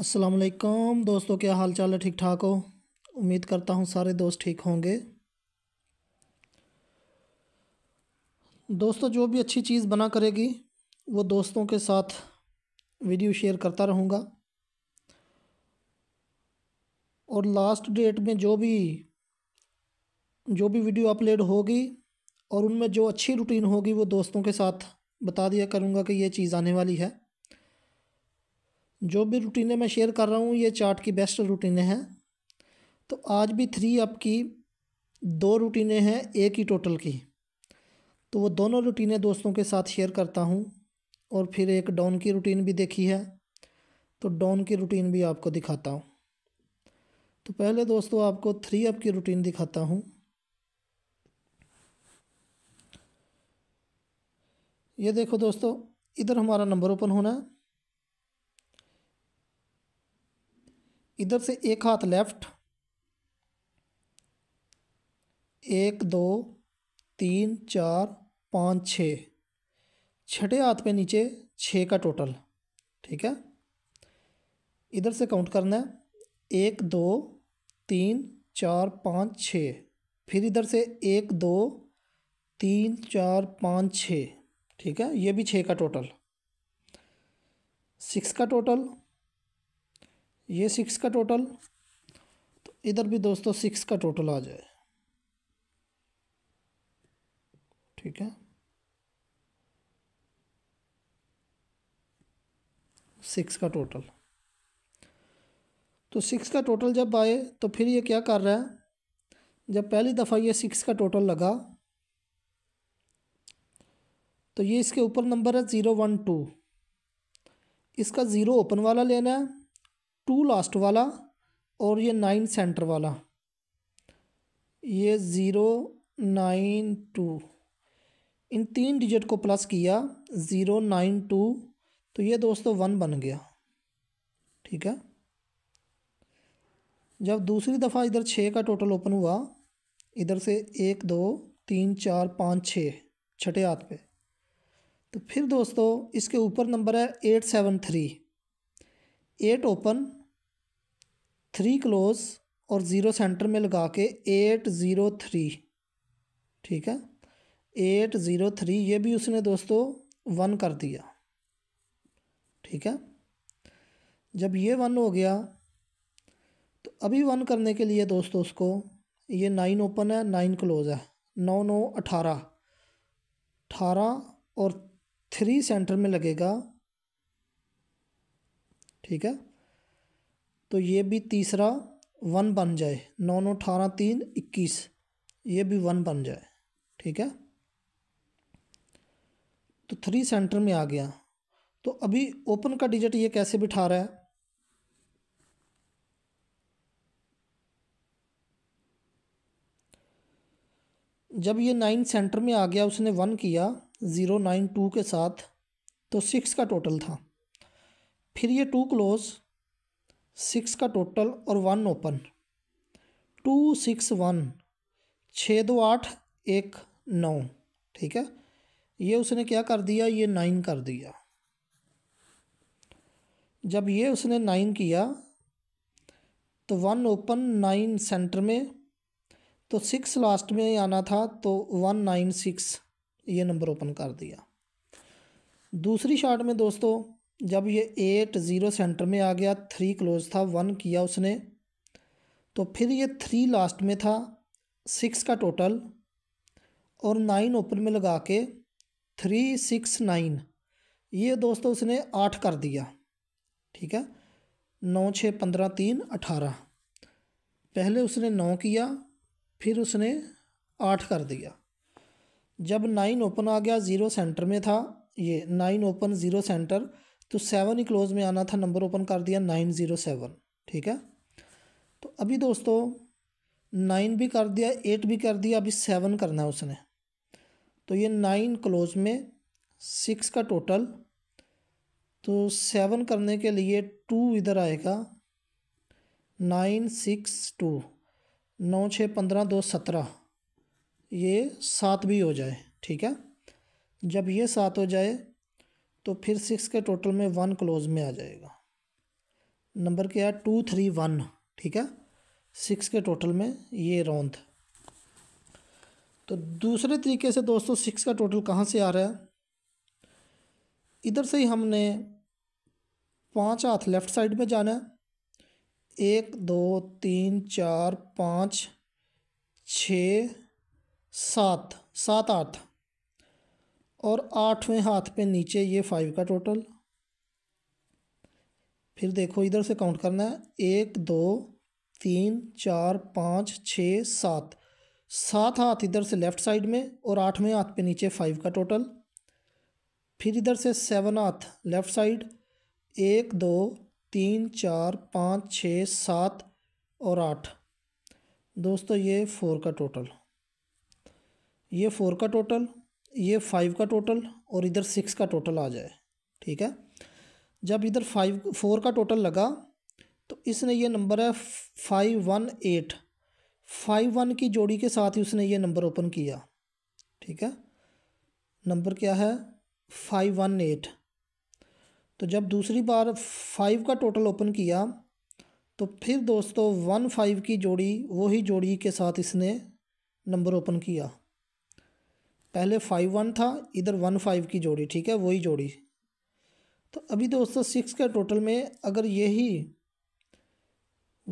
असलकम दोस्तों क्या हाल चाल है ठीक ठाक हो उम्मीद करता हूँ सारे दोस्त ठीक होंगे दोस्तों जो भी अच्छी चीज़ बना करेगी वो दोस्तों के साथ वीडियो शेयर करता रहूँगा और लास्ट डेट में जो भी जो भी वीडियो अपलोड होगी और उनमें जो अच्छी रूटीन होगी वो दोस्तों के साथ बता दिया करूँगा कि ये चीज़ आने वाली है जो भी रूटीनें मैं शेयर कर रहा हूँ ये चार्ट की बेस्ट रूटीनें हैं तो आज भी थ्री अप की दो रूटीनें हैं एक ही टोटल की तो वो दोनों रूटीनें दोस्तों के साथ शेयर करता हूँ और फिर एक डाउन की रूटीन भी देखी है तो डाउन की रूटीन भी आपको दिखाता हूँ तो पहले दोस्तों आपको थ्री अप की रूटीन दिखाता हूँ ये देखो दोस्तों इधर हमारा नंबर ओपन होना है इधर से एक हाथ लेफ्ट एक दो तीन चार पाँच छ छठे हाथ पे नीचे छः का टोटल ठीक है इधर से काउंट करना है एक दो तीन चार पाँच छ फिर इधर से एक दो तीन चार पाँच छ ठीक है ये भी छः का टोटल सिक्स का टोटल ये सिक्स का टोटल तो इधर भी दोस्तों सिक्स का टोटल आ जाए ठीक है सिक्स का टोटल तो सिक्स का टोटल जब आए तो फिर ये क्या कर रहा है जब पहली दफ़ा ये सिक्स का टोटल लगा तो ये इसके ऊपर नंबर है ज़ीरो वन टू इसका ज़ीरो ओपन वाला लेना है टू लास्ट वाला और ये नाइन सेंटर वाला ये ज़ीरो नाइन टू इन तीन डिजिट को प्लस किया ज़ीरो नाइन टू तो ये दोस्तों वन बन गया ठीक है जब दूसरी दफ़ा इधर छः का टोटल ओपन हुआ इधर से एक दो तीन चार पाँच छः छठे हाथ पे तो फिर दोस्तों इसके ऊपर नंबर है eight seven three eight open three close और ज़ीरो सेंटर में लगा के एट ज़ीरो थ्री ठीक है एट ज़ीरो थ्री ये भी उसने दोस्तों वन कर दिया ठीक है जब ये वन हो गया तो अभी वन करने के लिए दोस्तों उसको ये नाइन ओपन है नाइन क्लोज है नौ नौ अठारह अठारह और थ्री सेंटर में लगेगा ठीक है तो ये भी तीसरा वन बन जाए नौ नौ अठारह तीन इक्कीस ये भी वन बन जाए ठीक है तो थ्री सेंटर में आ गया तो अभी ओपन का डिजिट ये कैसे बिठा रहा है जब ये नाइन सेंटर में आ गया उसने वन किया ज़ीरो नाइन टू के साथ तो सिक्स का टोटल था फिर ये टू क्लोज सिक्स का टोटल और one open two six one छः दो आठ एक नौ ठीक है ये उसने क्या कर दिया ये नाइन कर दिया जब ये उसने नाइन किया तो वन ओपन नाइन सेंटर में तो सिक्स लास्ट में आना था तो वन नाइन सिक्स ये नंबर ओपन कर दिया दूसरी शार्ट में दोस्तों जब ये एट ज़ीरो सेंटर में आ गया थ्री क्लोज था वन किया उसने तो फिर ये थ्री लास्ट में था सिक्स का टोटल और नाइन ओपन में लगा के थ्री सिक्स नाइन ये दोस्तों उसने आठ कर दिया ठीक है नौ छः पंद्रह तीन अठारह पहले उसने नौ किया फिर उसने आठ कर दिया जब नाइन ओपन आ गया ज़ीरो सेंटर में था ये नाइन ओपन ज़ीरो सेंटर तो सेवन ही क्लोज में आना था नंबर ओपन कर दिया नाइन ज़ीरो सेवन ठीक है तो अभी दोस्तों नाइन भी कर दिया एट भी कर दिया अभी सेवन करना है उसने तो ये नाइन क्लोज में सिक्स का टोटल तो सेवन करने के लिए टू इधर आएगा नाइन सिक्स टू नौ छः पंद्रह दो सत्रह ये सात भी हो जाए ठीक है जब ये सात हो जाए तो फिर सिक्स के टोटल में वन क्लोज में आ जाएगा नंबर क्या है टू थ्री वन ठीक है सिक्स के टोटल में ये रौंद तो दूसरे तरीके से दोस्तों सिक्स का टोटल कहाँ से आ रहा है इधर से ही हमने पांच हाथ लेफ़्ट साइड में जाना है एक दो तीन चार पाँच छ सात सात आठ और आठवें हाथ पे नीचे ये फाइव का टोटल फिर देखो इधर से काउंट करना है एक दो तीन चार पाँच छ सात सात हाथ इधर से लेफ़्ट साइड में और आठवें हाथ पे नीचे फाइव का टोटल फिर इधर से सेवन हाथ लेफ़्ट साइड एक दो तीन चार पाँच छ सात और आठ दोस्तों ये फोर का टोटल ये फोर का टोटल ये फाइव का टोटल और इधर सिक्स का टोटल आ जाए ठीक है जब इधर फाइव फोर का टोटल लगा तो इसने ये नंबर है five one eight five one की जोड़ी के साथ ही उसने ये नंबर ओपन किया ठीक है नंबर क्या है फाइव वन एट तो जब दूसरी बार फाइव का टोटल ओपन किया तो फिर दोस्तों वन फाइव की जोड़ी वही जोड़ी के साथ इसने नंबर ओपन किया पहले फाइव वन था इधर वन फाइव की जोड़ी ठीक है वही जोड़ी तो अभी दोस्तों सिक्स के टोटल में अगर यही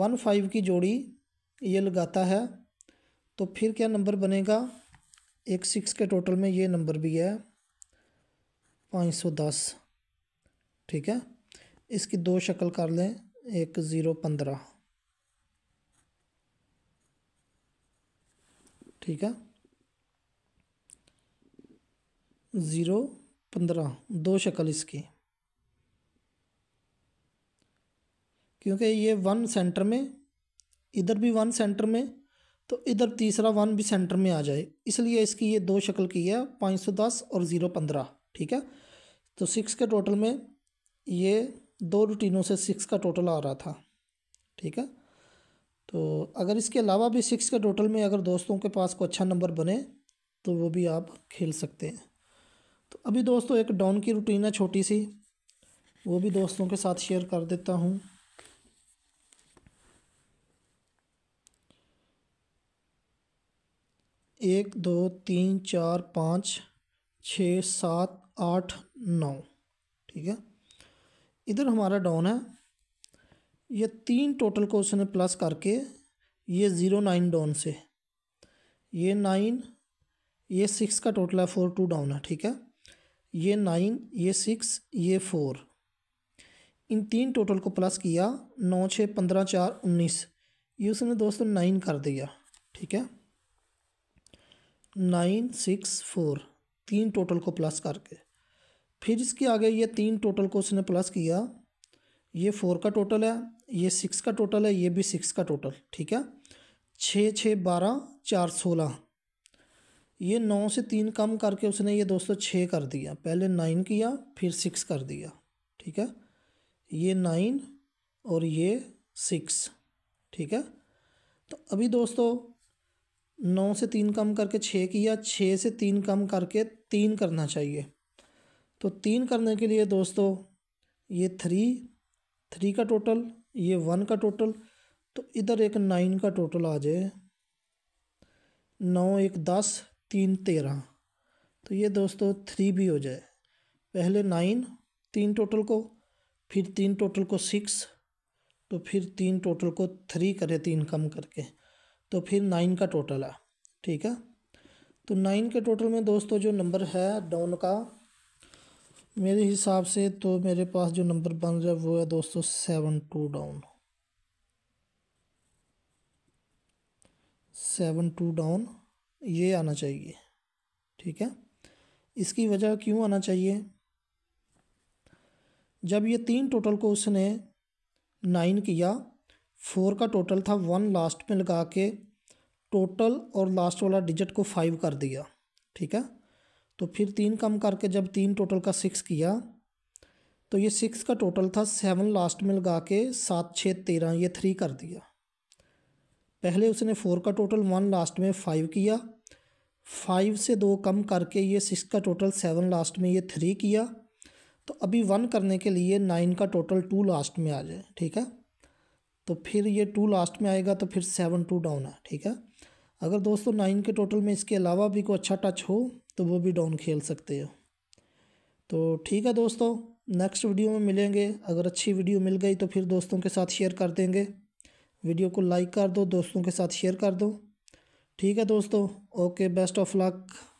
वन फाइव की जोड़ी ये लगाता है तो फिर क्या नंबर बनेगा एक सिक्स के टोटल में ये नंबर भी है पाँच सौ दस ठीक है इसकी दो शक्ल कर लें एक ज़ीरो पंद्रह ठीक है ज़ीरो पंद्रह दो शक्ल इसकी क्योंकि ये वन सेंटर में इधर भी वन सेंटर में तो इधर तीसरा वन भी सेंटर में आ जाए इसलिए इसकी ये दो शक्ल की है पाँच सौ दस और ज़ीरो पंद्रह ठीक है तो सिक्स के टोटल में ये दो रूटीनों से सिक्स का टोटल आ रहा था ठीक है तो अगर इसके अलावा भी सिक्स के टोटल में अगर दोस्तों के पास कोई अच्छा नंबर बने तो वो भी आप खेल सकते हैं तो अभी दोस्तों एक डाउन की रूटीन है छोटी सी वो भी दोस्तों के साथ शेयर कर देता हूँ एक दो तीन चार पाँच छ सात आठ नौ ठीक है इधर हमारा डाउन है ये तीन टोटल को उसने प्लस करके ये ज़ीरो नाइन डाउन से ये नाइन ये सिक्स का टोटल है फोर टू डाउन है ठीक है ये नाइन ये सिक्स ये फोर इन तीन टोटल को प्लस किया नौ छः पंद्रह चार उन्नीस ये उसने दोस्तों नाइन कर दिया ठीक है नाइन सिक्स फोर तीन टोटल को प्लस करके फिर इसके आगे ये तीन टोटल को उसने प्लस किया ये फोर का टोटल है ये सिक्स का टोटल है ये भी सिक्स का टोटल ठीक है छः छः बारह चार सोलह ये नौ से तीन कम करके उसने ये दोस्तों छः कर दिया पहले नाइन किया फिर सिक्स कर दिया ठीक है ये नाइन और ये सिक्स ठीक है तो अभी दोस्तों नौ से तीन कम करके छः किया छः से तीन कम करके तीन करना चाहिए तो तीन करने के लिए दोस्तों ये थ्री थ्री का टोटल ये वन का टोटल तो इधर एक नाइन का टोटल आ जाए नौ एक दस तीन तेरह तो ये दोस्तों थ्री भी हो जाए पहले नाइन तीन टोटल को फिर तीन टोटल को सिक्स तो फिर तीन टोटल को थ्री करें तीन कम करके तो फिर नाइन का टोटल है ठीक है तो नाइन के टोटल में दोस्तों जो नंबर है डाउन का मेरे हिसाब से तो मेरे पास जो नंबर बन रहा है वो है दोस्तों seven two down seven two down ये आना चाहिए ठीक है इसकी वजह क्यों आना चाहिए जब ये तीन टोटल को उसने नाइन किया फोर का टोटल था वन लास्ट में लगा के टोटल और लास्ट वाला डिजिट को फाइव कर दिया ठीक है तो फिर तीन कम करके जब तीन टोटल का सिक्स किया तो ये सिक्स का टोटल था सेवन लास्ट में लगा के सात छः तेरह ये थ्री कर दिया पहले उसने फोर का टोटल वन लास्ट में फाइव किया फाइव से दो कम करके ये सिक्स का टोटल सेवन लास्ट में ये थ्री किया तो अभी वन करने के लिए नाइन का टोटल टू लास्ट में आ जाए ठीक है तो फिर ये टू लास्ट में आएगा तो फिर सेवन टू डाउन है ठीक है अगर दोस्तों नाइन के टोटल में इसके अलावा भी कोई अच्छा टच हो तो वो भी डाउन खेल सकते हो तो ठीक है दोस्तों नेक्स्ट वीडियो में मिलेंगे अगर अच्छी वीडियो मिल गई तो फिर दोस्तों के साथ शेयर कर देंगे वीडियो को लाइक कर दो दोस्तों के साथ शेयर कर दो ठीक है दोस्तों ओके बेस्ट ऑफ लक